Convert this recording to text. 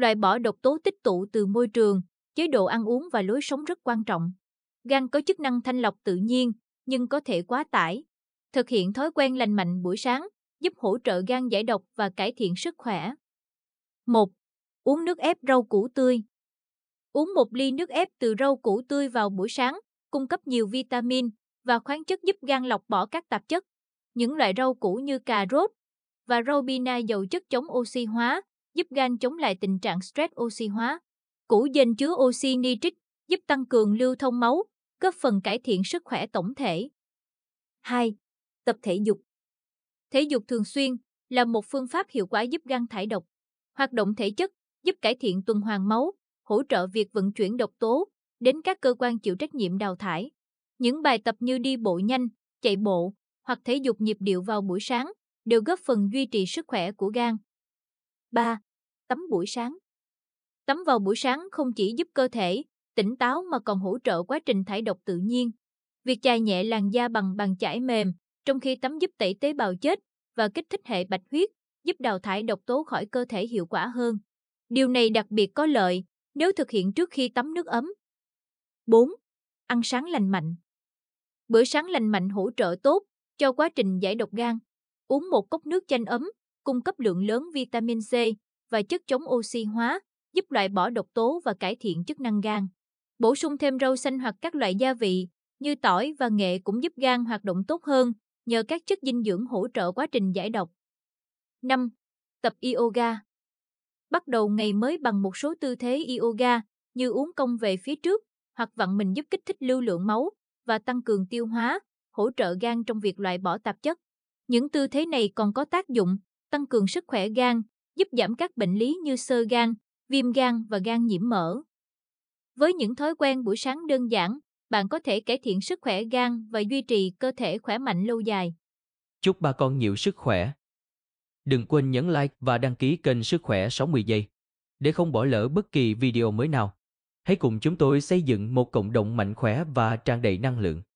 Loại bỏ độc tố tích tụ từ môi trường, chế độ ăn uống và lối sống rất quan trọng. Gan có chức năng thanh lọc tự nhiên, nhưng có thể quá tải. Thực hiện thói quen lành mạnh buổi sáng, giúp hỗ trợ gan giải độc và cải thiện sức khỏe. 1. Uống nước ép rau củ tươi. Uống một ly nước ép từ rau củ tươi vào buổi sáng, cung cấp nhiều vitamin và khoáng chất giúp gan lọc bỏ các tạp chất. Những loại rau củ như cà rốt và rau bina giàu chất chống oxy hóa, giúp gan chống lại tình trạng stress oxy hóa. Củ dền chứa oxy nitric giúp tăng cường lưu thông máu, góp phần cải thiện sức khỏe tổng thể. 2. Tập thể dục Thể dục thường xuyên là một phương pháp hiệu quả giúp gan thải độc. Hoạt động thể chất giúp cải thiện tuần hoàn máu, hỗ trợ việc vận chuyển độc tố đến các cơ quan chịu trách nhiệm đào thải. Những bài tập như đi bộ nhanh, chạy bộ hoặc thể dục nhịp điệu vào buổi sáng đều góp phần duy trì sức khỏe của gan. 3 tắm buổi sáng. Tắm vào buổi sáng không chỉ giúp cơ thể tỉnh táo mà còn hỗ trợ quá trình thải độc tự nhiên. Việc chài nhẹ làn da bằng bàn chải mềm, trong khi tắm giúp tẩy tế bào chết và kích thích hệ bạch huyết, giúp đào thải độc tố khỏi cơ thể hiệu quả hơn. Điều này đặc biệt có lợi nếu thực hiện trước khi tắm nước ấm. 4. Ăn sáng lành mạnh. Bữa sáng lành mạnh hỗ trợ tốt cho quá trình giải độc gan. Uống một cốc nước chanh ấm cung cấp lượng lớn vitamin C, và chất chống oxy hóa, giúp loại bỏ độc tố và cải thiện chức năng gan. Bổ sung thêm rau xanh hoặc các loại gia vị như tỏi và nghệ cũng giúp gan hoạt động tốt hơn nhờ các chất dinh dưỡng hỗ trợ quá trình giải độc. 5. Tập yoga. Bắt đầu ngày mới bằng một số tư thế yoga như uống cong về phía trước hoặc vặn mình giúp kích thích lưu lượng máu và tăng cường tiêu hóa, hỗ trợ gan trong việc loại bỏ tạp chất. Những tư thế này còn có tác dụng tăng cường sức khỏe gan giúp giảm các bệnh lý như sơ gan, viêm gan và gan nhiễm mỡ. Với những thói quen buổi sáng đơn giản, bạn có thể cải thiện sức khỏe gan và duy trì cơ thể khỏe mạnh lâu dài. Chúc bà con nhiều sức khỏe. Đừng quên nhấn like và đăng ký kênh Sức khỏe 60 giây để không bỏ lỡ bất kỳ video mới nào. Hãy cùng chúng tôi xây dựng một cộng đồng mạnh khỏe và tràn đầy năng lượng.